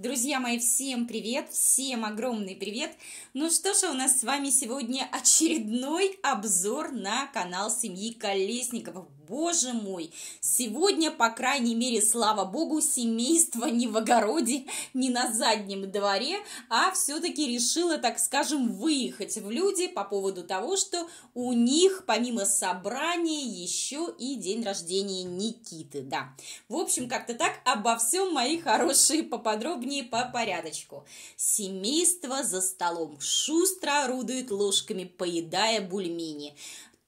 Друзья мои, всем привет, всем огромный привет. Ну что же, у нас с вами сегодня очередной обзор на канал семьи Колесниковых боже мой, сегодня, по крайней мере, слава богу, семейство не в огороде, не на заднем дворе, а все-таки решило, так скажем, выехать в люди по поводу того, что у них, помимо собрания, еще и день рождения Никиты, да. В общем, как-то так обо всем, мои хорошие, поподробнее по порядочку. Семейство за столом шустро орудует ложками, поедая бульмени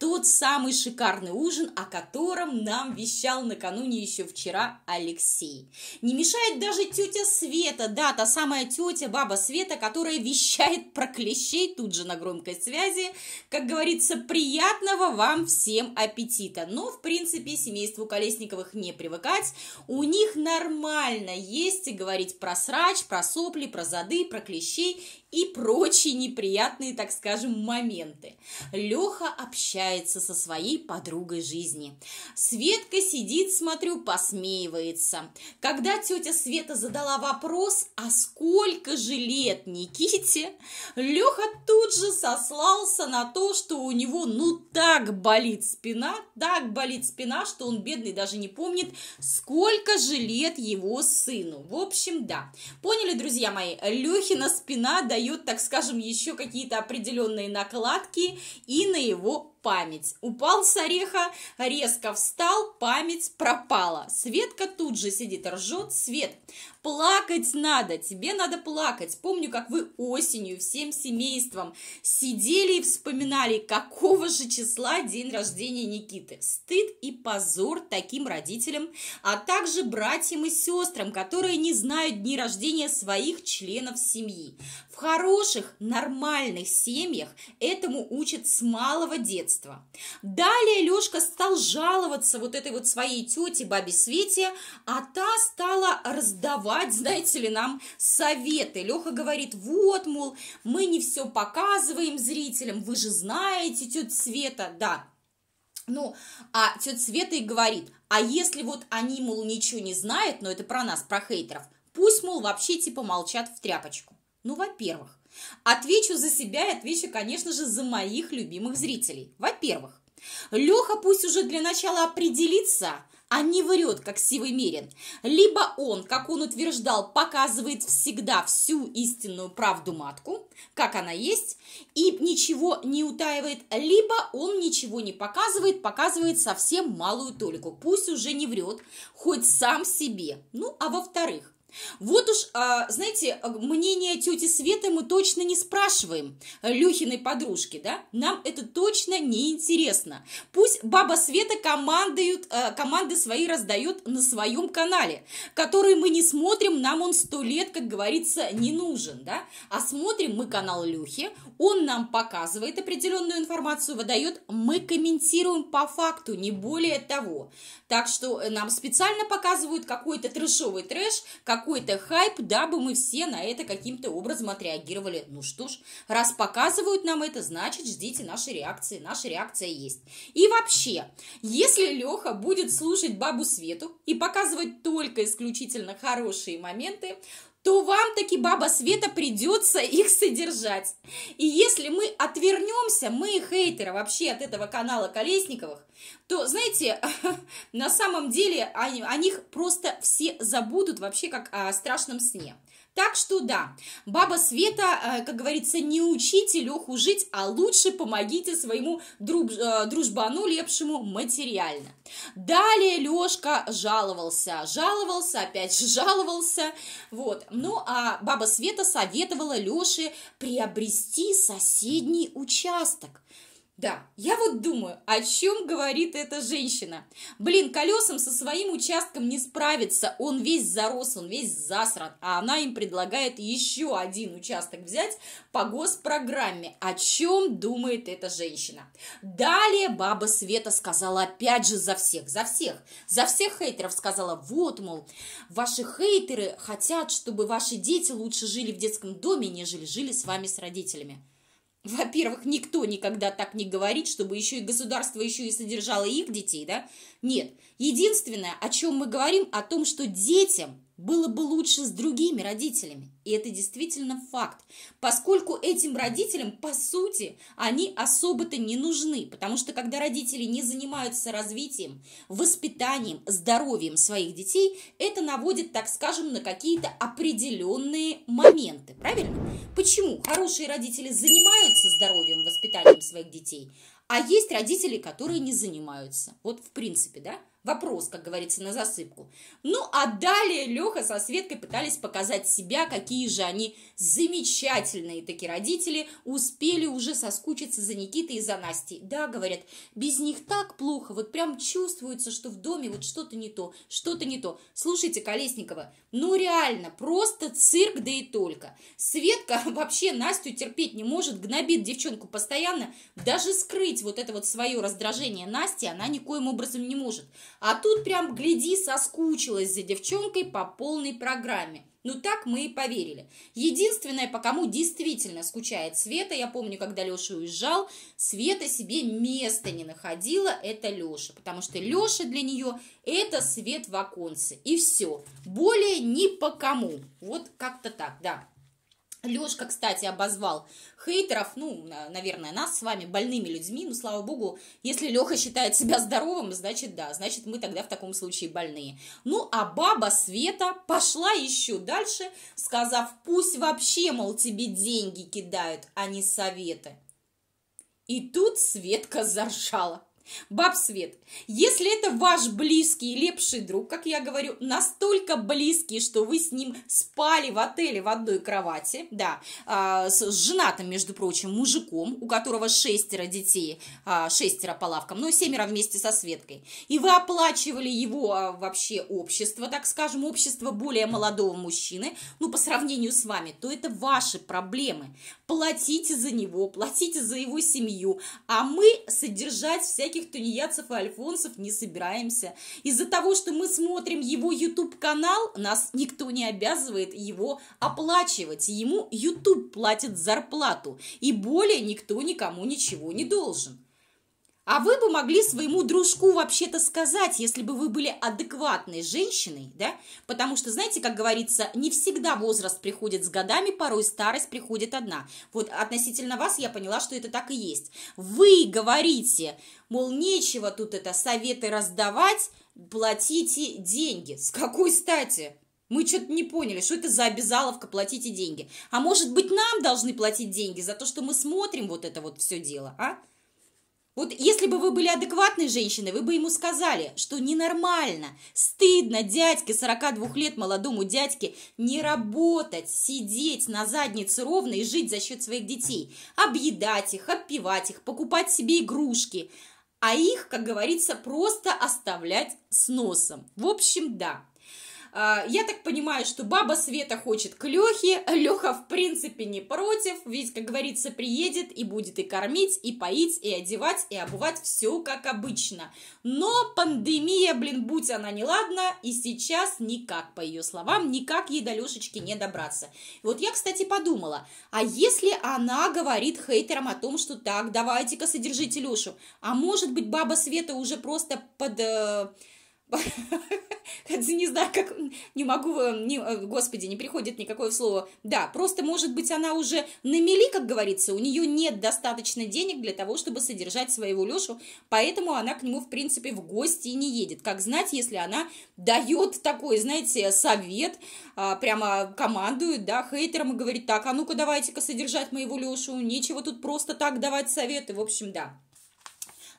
тот самый шикарный ужин, о котором нам вещал накануне еще вчера Алексей. Не мешает даже тетя Света, да, та самая тетя, баба Света, которая вещает про клещей тут же на громкой связи. Как говорится, приятного вам всем аппетита. Но, в принципе, семейству Колесниковых не привыкать. У них нормально есть и говорить про срач, про сопли, про зады, про клещей и прочие неприятные, так скажем, моменты. Леха общается со своей подругой жизни. Светка сидит, смотрю, посмеивается. Когда тетя Света задала вопрос, а сколько же лет Никите, Леха тут же сослался на то, что у него ну так болит спина, так болит спина, что он бедный даже не помнит, сколько же лет его сыну. В общем, да. Поняли, друзья мои, Лехина спина дает дают, так скажем, еще какие-то определенные накладки и на его память. Упал с ореха, резко встал, память пропала. Светка тут же сидит, ржет, Свет, плакать надо, тебе надо плакать. Помню, как вы осенью всем семейством сидели и вспоминали, какого же числа день рождения Никиты. Стыд и позор таким родителям, а также братьям и сестрам, которые не знают дни рождения своих членов семьи. В хороших, нормальных семьях этому учат с малого детства детства. Далее Лешка стал жаловаться вот этой вот своей тете бабе Свете, а та стала раздавать, знаете ли, нам советы. Леха говорит, вот, мол, мы не все показываем зрителям, вы же знаете, тетя Света, да, ну, а тетя Света и говорит, а если вот они, мол, ничего не знают, но это про нас, про хейтеров, пусть, мол, вообще типа молчат в тряпочку. Ну, во-первых, Отвечу за себя и отвечу, конечно же, за моих любимых зрителей. Во-первых, Леха пусть уже для начала определится, а не врет, как сивый мерин. Либо он, как он утверждал, показывает всегда всю истинную правду матку, как она есть, и ничего не утаивает, либо он ничего не показывает, показывает совсем малую толику. Пусть уже не врет, хоть сам себе. Ну, а во-вторых, вот уж, а, знаете, мнение тети Светы мы точно не спрашиваем э, Люхиной подружки, да? Нам это точно не интересно. Пусть баба Света командует, э, команды свои раздает на своем канале, который мы не смотрим, нам он сто лет, как говорится, не нужен, да? А смотрим мы канал Люхи, он нам показывает определенную информацию, выдает, мы комментируем по факту, не более того. Так что э, нам специально показывают какой-то трэшовый трэш, как какой-то хайп, дабы мы все на это каким-то образом отреагировали. Ну что ж, раз показывают нам это, значит, ждите нашей реакции. Наша реакция есть. И вообще, если Леха будет слушать бабу Свету и показывать только исключительно хорошие моменты, то вам таки баба Света придется их содержать. И если мы отвернемся, мы хейтеры вообще от этого канала Колесниковых, то, знаете, на самом деле о, о них просто все забудут вообще как о страшном сне. Так что да, баба Света, э, как говорится, не учите Леху жить, а лучше помогите своему друг э, дружбану лепшему материально. Далее Лешка жаловался, жаловался, опять же жаловался, вот. Ну, а баба Света советовала Леше приобрести соседний участок. Да, я вот думаю, о чем говорит эта женщина? Блин, колесом со своим участком не справится, он весь зарос, он весь засран, а она им предлагает еще один участок взять по госпрограмме. О чем думает эта женщина? Далее баба Света сказала опять же за всех, за всех, за всех хейтеров сказала, вот, мол, ваши хейтеры хотят, чтобы ваши дети лучше жили в детском доме, нежели жили с вами с родителями. Во-первых, никто никогда так не говорит, чтобы еще и государство еще и содержало их детей, да? Нет. Единственное, о чем мы говорим, о том, что детям было бы лучше с другими родителями. И это действительно факт, поскольку этим родителям, по сути, они особо-то не нужны, потому что когда родители не занимаются развитием, воспитанием, здоровьем своих детей, это наводит, так скажем, на какие-то определенные моменты, правильно? Почему хорошие родители занимаются здоровьем, воспитанием своих детей, а есть родители, которые не занимаются? Вот в принципе, да? Вопрос, как говорится, на засыпку. Ну, а далее Леха со Светкой пытались показать себя, какие же они замечательные такие родители, успели уже соскучиться за Никитой и за Настей. Да, говорят, без них так плохо, вот прям чувствуется, что в доме вот что-то не то, что-то не то. Слушайте, Колесникова, ну реально, просто цирк, да и только. Светка вообще Настю терпеть не может, гнобит девчонку постоянно, даже скрыть вот это вот свое раздражение Насти она никоим образом не может. А тут прям, гляди, соскучилась за девчонкой по полной программе. Ну так мы и поверили. Единственное, по кому действительно скучает Света, я помню, когда Леша уезжал, Света себе места не находила, это Леша, потому что Леша для нее это свет в оконце, и все, более ни по кому, вот как-то так, да. Лешка, кстати, обозвал хейтеров, ну, наверное, нас с вами, больными людьми, ну, слава богу, если Леха считает себя здоровым, значит, да, значит, мы тогда в таком случае больные. Ну, а баба Света пошла еще дальше, сказав, пусть вообще, мол, тебе деньги кидают, а не советы. И тут Светка заржала. Баб Свет, если это ваш близкий лепший друг, как я говорю, настолько близкий, что вы с ним спали в отеле в одной кровати, да, а, с женатым, между прочим, мужиком, у которого шестеро детей, а, шестеро по лавкам, ну, семеро вместе со Светкой, и вы оплачивали его а, вообще общество, так скажем, общество более молодого мужчины, ну, по сравнению с вами, то это ваши проблемы. Платите за него, платите за его семью, а мы содержать всякие никаких тунеядцев и альфонсов не собираемся. Из-за того, что мы смотрим его YouTube-канал, нас никто не обязывает его оплачивать. Ему YouTube платит зарплату. И более никто никому ничего не должен. А вы бы могли своему дружку вообще-то сказать, если бы вы были адекватной женщиной, да? Потому что, знаете, как говорится, не всегда возраст приходит с годами, порой старость приходит одна. Вот относительно вас я поняла, что это так и есть. Вы говорите, мол, нечего тут это советы раздавать, платите деньги. С какой стати? Мы что-то не поняли, что это за обязаловка, платите деньги. А может быть, нам должны платить деньги за то, что мы смотрим вот это вот все дело, а? Вот если бы вы были адекватной женщиной, вы бы ему сказали, что ненормально, стыдно дядьке 42 лет, молодому дядьке, не работать, сидеть на заднице ровно и жить за счет своих детей, объедать их, опивать их, покупать себе игрушки, а их, как говорится, просто оставлять с носом. В общем, да, а, я так понимаю, что баба Света хочет к Лехе, Леха в принципе не против, ведь, как говорится, приедет и будет и кормить, и поить, и одевать, и обувать, все как обычно. Но пандемия, блин, будь она неладна, и сейчас никак, по ее словам, никак ей до Лешечки не добраться. Вот я, кстати, подумала, а если она говорит хейтерам о том, что так, давайте-ка содержите Лешу, а может быть баба Света уже просто под э, Не знаю, как... Не могу... Э, не, э, господи, не приходит никакое слово. Да, просто, может быть, она уже на мели, как говорится. У нее нет достаточно денег для того, чтобы содержать своего Лешу. Поэтому она к нему, в принципе, в гости и не едет. Как знать, если она дает такой, знаете, совет, а, прямо командует, да, хейтерам и говорит, так, а ну-ка давайте-ка содержать моего Лешу. Нечего тут просто так давать советы. В общем, да.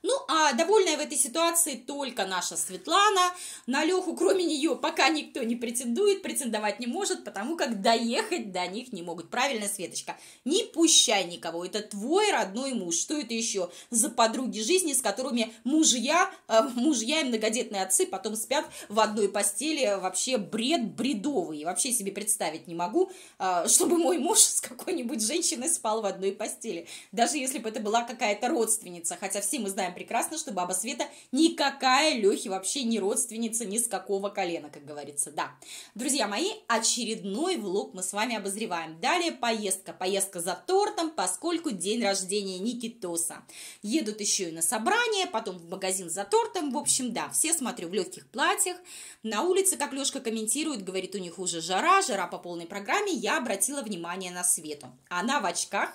Ну, а довольная в этой ситуации только наша Светлана. На Леху, кроме нее, пока никто не претендует, претендовать не может, потому как доехать до них не могут. Правильно, Светочка? Не пущай никого. Это твой родной муж. Что это еще за подруги жизни, с которыми мужья, э, мужья и многодетные отцы потом спят в одной постели? Вообще бред бредовый. Вообще себе представить не могу, э, чтобы мой муж с какой-нибудь женщиной спал в одной постели. Даже если бы это была какая-то родственница. Хотя все мы знаем, знаем прекрасно, что баба Света никакая Лехи вообще не родственница ни с какого колена, как говорится, да. Друзья мои, очередной влог мы с вами обозреваем. Далее поездка, поездка за тортом, поскольку день рождения Никитоса. Едут еще и на собрание, потом в магазин за тортом, в общем, да, все смотрю в легких платьях. На улице, как Лешка комментирует, говорит, у них уже жара, жара по полной программе, я обратила внимание на Свету. Она в очках.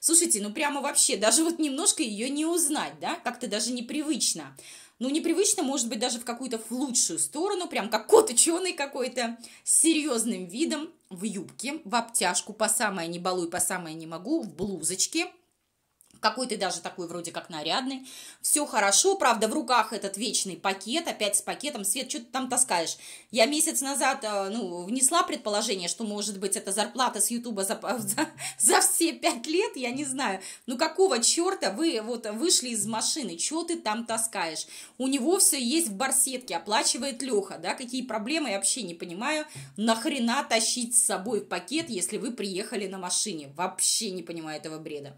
Слушайте, ну прямо вообще, даже вот немножко ее не узнать, да, как как-то даже непривычно. Ну, непривычно, может быть, даже в какую-то в лучшую сторону, прям как кот ученый какой-то, с серьезным видом, в юбке, в обтяжку, по самое не балуй, по самое не могу, в блузочке – какой-то даже такой вроде как нарядный. Все хорошо, правда, в руках этот вечный пакет, опять с пакетом. Свет, что ты там таскаешь? Я месяц назад, э, ну, внесла предположение, что, может быть, это зарплата с Ютуба за, э, за, за все пять лет, я не знаю. Ну, какого черта вы вот вышли из машины, что ты там таскаешь? У него все есть в барсетке, оплачивает Леха, да, какие проблемы, я вообще не понимаю. Нахрена тащить с собой пакет, если вы приехали на машине? Вообще не понимаю этого бреда.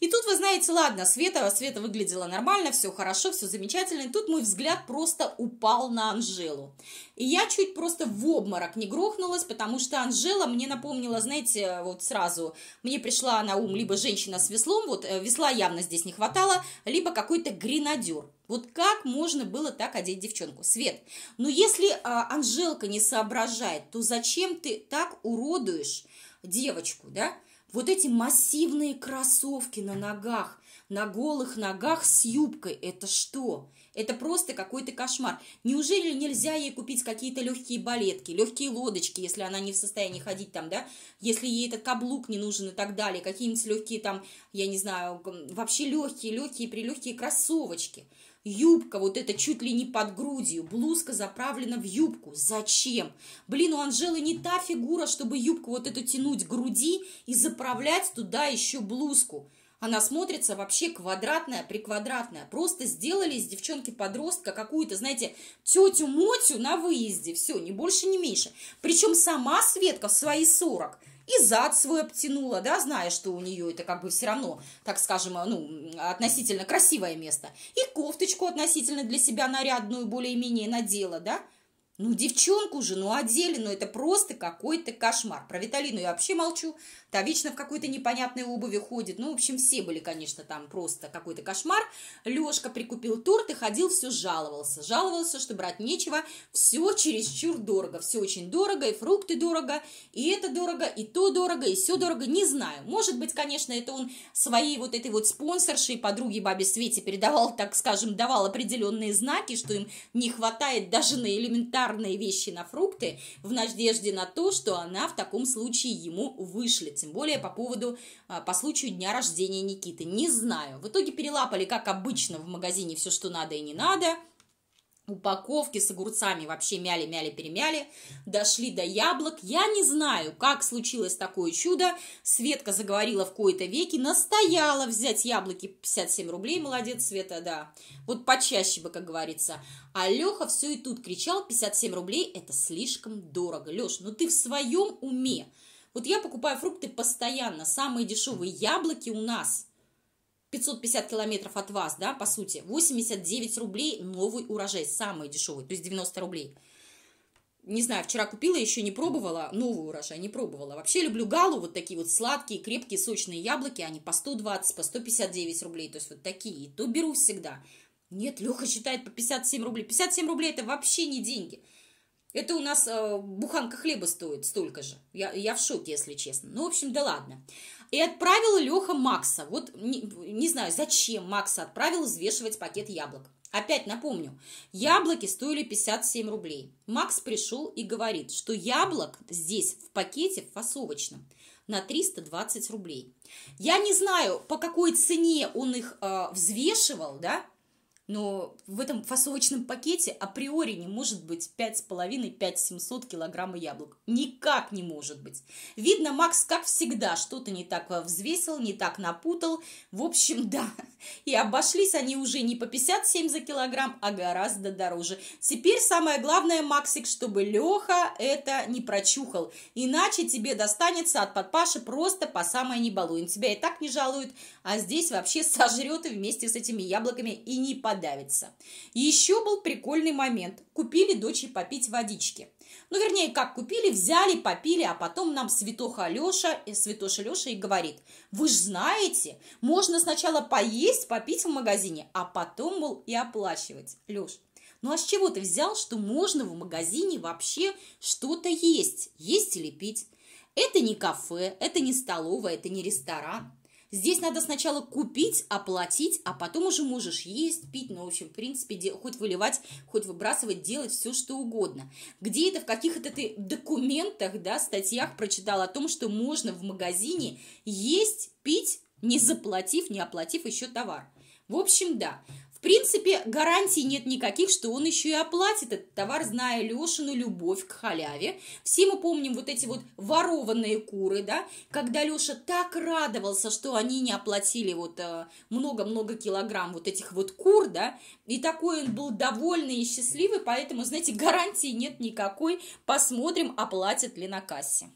И тут, вы знаете, ладно, Света, Света выглядела нормально, все хорошо, все замечательно. И тут мой взгляд просто упал на Анжелу. И я чуть просто в обморок не грохнулась, потому что Анжела мне напомнила, знаете, вот сразу, мне пришла на ум либо женщина с веслом, вот э, весла явно здесь не хватало, либо какой-то гренадер. Вот как можно было так одеть девчонку? Свет, ну если а, Анжелка не соображает, то зачем ты так уродуешь девочку, да? Вот эти массивные кроссовки на ногах, на голых ногах с юбкой, это что? Это просто какой-то кошмар. Неужели нельзя ей купить какие-то легкие балетки, легкие лодочки, если она не в состоянии ходить там, да? Если ей этот каблук не нужен и так далее, какие-нибудь легкие там, я не знаю, вообще легкие, легкие, прилегкие кроссовочки – Юбка вот это чуть ли не под грудью, блузка заправлена в юбку. Зачем? Блин, у Анжелы не та фигура, чтобы юбку вот эту тянуть к груди и заправлять туда еще блузку. Она смотрится вообще квадратная, приквадратная. Просто сделали из девчонки-подростка какую-то, знаете, тетю-мотю на выезде. Все, ни больше, ни меньше. Причем сама Светка в свои 40 и зад свой обтянула, да, зная, что у нее это как бы все равно, так скажем, э, ну, относительно красивое место, и кофточку относительно для себя нарядную более-менее надела, да, ну, девчонку же, ну, одели, ну, это просто какой-то кошмар. Про Виталину я вообще молчу. Та вечно в какой-то непонятной обуви ходит. Ну, в общем, все были, конечно, там просто какой-то кошмар. Лешка прикупил торт и ходил, все жаловался. Жаловался, что брать нечего. Все чересчур дорого. Все очень дорого, и фрукты дорого, и это дорого, и то дорого, и все дорого. Не знаю. Может быть, конечно, это он своей вот этой вот спонсоршей, подруге бабе Свете передавал, так скажем, давал определенные знаки, что им не хватает даже на элементарно шикарные вещи на фрукты в надежде на то, что она в таком случае ему вышлет, тем более по поводу, а, по случаю дня рождения Никиты. Не знаю. В итоге перелапали, как обычно, в магазине все, что надо и не надо – упаковки с огурцами вообще мяли-мяли-перемяли, дошли до яблок. Я не знаю, как случилось такое чудо. Светка заговорила в кои-то веки, настояла взять яблоки 57 рублей. Молодец, Света, да. Вот почаще бы, как говорится. А Леха все и тут кричал, 57 рублей – это слишком дорого. Леш, ну ты в своем уме. Вот я покупаю фрукты постоянно. Самые дешевые яблоки у нас – 550 километров от вас, да, по сути, 89 рублей новый урожай, самый дешевый, то есть 90 рублей. Не знаю, вчера купила, еще не пробовала, новый урожай не пробовала. Вообще люблю галу, вот такие вот сладкие, крепкие, сочные яблоки, они по 120, по 159 рублей, то есть вот такие, то беру всегда. Нет, Леха считает по 57 рублей. 57 рублей это вообще не деньги. Это у нас э, буханка хлеба стоит столько же. Я, я в шоке, если честно. Ну, в общем, да ладно. И отправил Леха Макса. Вот не, не знаю, зачем Макса отправил взвешивать пакет яблок. Опять напомню, яблоки стоили 57 рублей. Макс пришел и говорит, что яблок здесь в пакете фасовочном на 320 рублей. Я не знаю, по какой цене он их э, взвешивал, да, но в этом фасовочном пакете априори не может быть 5,5-5,700 килограмма яблок. Никак не может быть. Видно, Макс, как всегда, что-то не так взвесил, не так напутал. В общем, да. И обошлись они уже не по 57 за килограмм, а гораздо дороже. Теперь самое главное, Максик, чтобы Леха это не прочухал. Иначе тебе достанется от подпаши просто по самое не балуем. Тебя и так не жалуют, а здесь вообще сожрет и вместе с этими яблоками и не под подавится. Еще был прикольный момент. Купили дочери попить водички. Ну, вернее, как купили, взяли, попили, а потом нам Светоха Алеша, э, Святоша Леша и говорит, вы же знаете, можно сначала поесть, попить в магазине, а потом, мол, и оплачивать. Леш, ну а с чего ты взял, что можно в магазине вообще что-то есть, есть или пить? Это не кафе, это не столовая, это не ресторан. Здесь надо сначала купить, оплатить, а потом уже можешь есть, пить, ну, в общем, в принципе, хоть выливать, хоть выбрасывать, делать все, что угодно. Где это, в каких это ты документах, да, статьях прочитал о том, что можно в магазине есть, пить, не заплатив, не оплатив еще товар. В общем, да, в принципе, гарантий нет никаких, что он еще и оплатит этот товар, зная Лешину любовь к халяве. Все мы помним вот эти вот ворованные куры, да, когда Леша так радовался, что они не оплатили вот э, много-много килограмм вот этих вот кур, да, и такой он был довольный и счастливый, поэтому, знаете, гарантии нет никакой. Посмотрим, оплатит ли на кассе.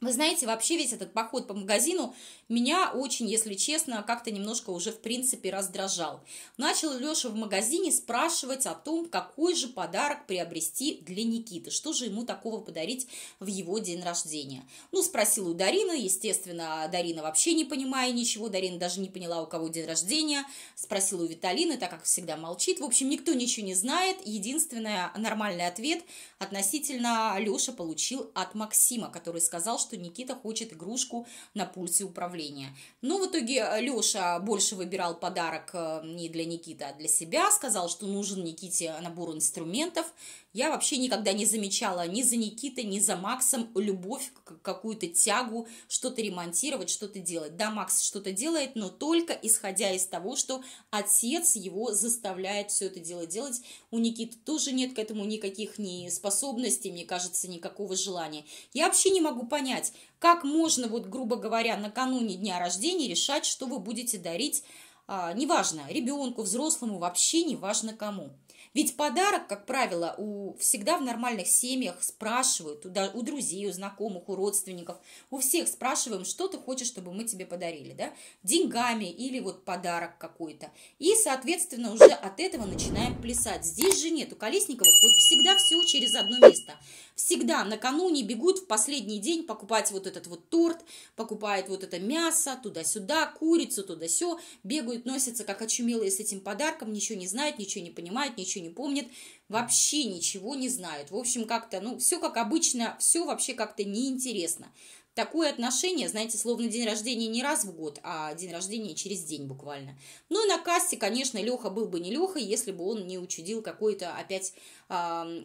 Вы знаете, вообще весь этот поход по магазину меня очень, если честно, как-то немножко уже в принципе раздражал. Начал Леша в магазине спрашивать о том, какой же подарок приобрести для Никиты, что же ему такого подарить в его день рождения. Ну, спросил у Дарины, естественно, Дарина вообще не понимая ничего, Дарина даже не поняла, у кого день рождения, спросил у Виталины, так как всегда молчит. В общем, никто ничего не знает, Единственный нормальный ответ относительно Леша получил от Максима, который сказал, что Никита хочет игрушку на пульсе управления направление. Но в итоге э, Леша больше выбирал подарок э, не для Никиты, а для себя. Сказал, что нужен Никите набор инструментов. Я вообще никогда не замечала ни за Никитой, ни за Максом любовь, какую-то тягу, что-то ремонтировать, что-то делать. Да, Макс что-то делает, но только исходя из того, что отец его заставляет все это дело делать. У Никиты тоже нет к этому никаких ни способностей, мне кажется, никакого желания. Я вообще не могу понять, как можно, вот, грубо говоря, накануне дня рождения решать, что вы будете дарить, а, неважно, ребенку, взрослому, вообще неважно кому. Ведь подарок, как правило, у, всегда в нормальных семьях спрашивают, у, у друзей, у знакомых, у родственников, у всех спрашиваем, что ты хочешь, чтобы мы тебе подарили, да, деньгами или вот подарок какой-то. И, соответственно, уже от этого начинаем плясать. Здесь же нет, у Колесниковых вот всегда все через одно место. Всегда накануне бегут в последний день покупать вот этот вот торт, покупают вот это мясо, туда-сюда, курицу, туда-сё, бегают, носятся как очумелые с этим подарком, ничего не знают, ничего не понимают, ничего ничего не помнят, вообще ничего не знают. В общем, как-то, ну, все как обычно, все вообще как-то неинтересно. Такое отношение, знаете, словно день рождения не раз в год, а день рождения через день буквально. Ну и на кассе, конечно, Леха был бы не Леха, если бы он не учудил какую-то опять э,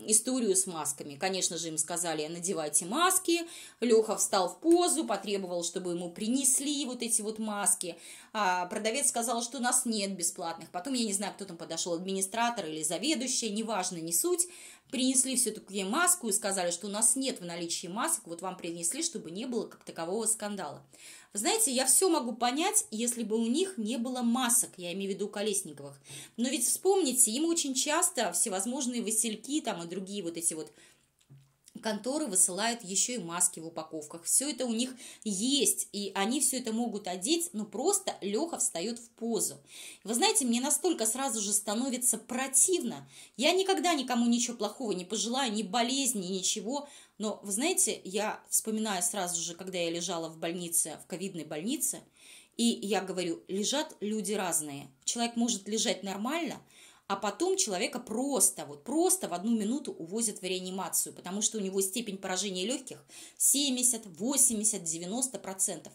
историю с масками. Конечно же, им сказали, надевайте маски. Леха встал в позу, потребовал, чтобы ему принесли вот эти вот маски. А продавец сказал, что у нас нет бесплатных. Потом, я не знаю, кто там подошел, администратор или заведующая, неважно, не суть принесли все-таки маску и сказали, что у нас нет в наличии масок, вот вам принесли, чтобы не было как такового скандала. знаете, я все могу понять, если бы у них не было масок, я имею в виду у Колесниковых. Но ведь вспомните, им очень часто всевозможные васильки там и другие вот эти вот конторы высылают еще и маски в упаковках. Все это у них есть, и они все это могут одеть, но просто Леха встает в позу. Вы знаете, мне настолько сразу же становится противно. Я никогда никому ничего плохого не пожелаю, ни болезни, ничего. Но, вы знаете, я вспоминаю сразу же, когда я лежала в больнице, в ковидной больнице, и я говорю, лежат люди разные. Человек может лежать нормально, а потом человека просто, вот просто в одну минуту увозят в реанимацию, потому что у него степень поражения легких 70, 80, 90 процентов.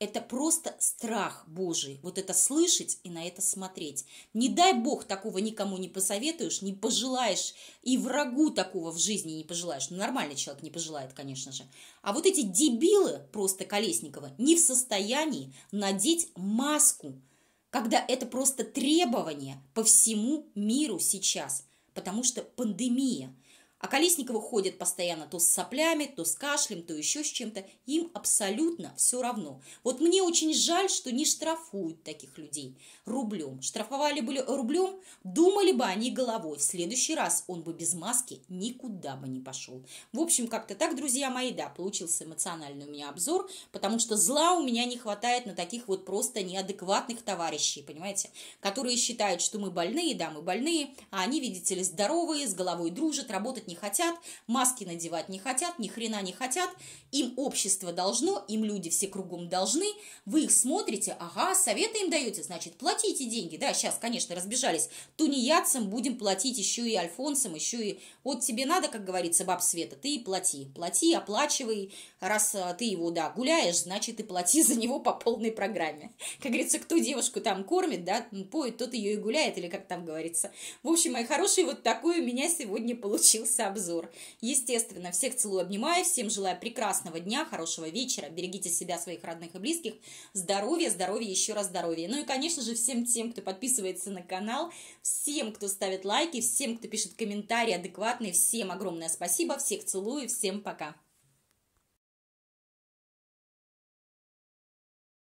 Это просто страх Божий, вот это слышать и на это смотреть. Не дай Бог такого никому не посоветуешь, не пожелаешь, и врагу такого в жизни не пожелаешь. Ну, нормальный человек не пожелает, конечно же. А вот эти дебилы, просто Колесникова, не в состоянии надеть маску – когда это просто требование по всему миру сейчас, потому что пандемия – а колесниковы ходят постоянно то с соплями, то с кашлем, то еще с чем-то. Им абсолютно все равно. Вот мне очень жаль, что не штрафуют таких людей рублем. Штрафовали бы рублем, думали бы они головой. В следующий раз он бы без маски никуда бы не пошел. В общем, как-то так, друзья мои, да, получился эмоциональный у меня обзор, потому что зла у меня не хватает на таких вот просто неадекватных товарищей, понимаете, которые считают, что мы больные, да, мы больные, а они, видите ли, здоровые, с головой дружат, работать не не хотят, маски надевать не хотят, ни хрена не хотят. Им общество должно, им люди все кругом должны. Вы их смотрите, ага, советы им даете, значит, платите деньги. Да, сейчас, конечно, разбежались. Тунеядцам будем платить еще и альфонсам, еще и... Вот тебе надо, как говорится, баб Света, ты плати. Плати, оплачивай. Раз а, ты его, да, гуляешь, значит, и плати за него по полной программе. Как говорится, кто девушку там кормит, да, поет, тот ее и гуляет, или как там говорится. В общем, мои хорошие, вот такой у меня сегодня получился завершился обзор. Естественно, всех целую, обнимаю, всем желаю прекрасного дня, хорошего вечера, берегите себя, своих родных и близких, здоровья, здоровья, еще раз здоровья. Ну и, конечно же, всем тем, кто подписывается на канал, всем, кто ставит лайки, всем, кто пишет комментарии адекватные, всем огромное спасибо, всех целую, всем пока.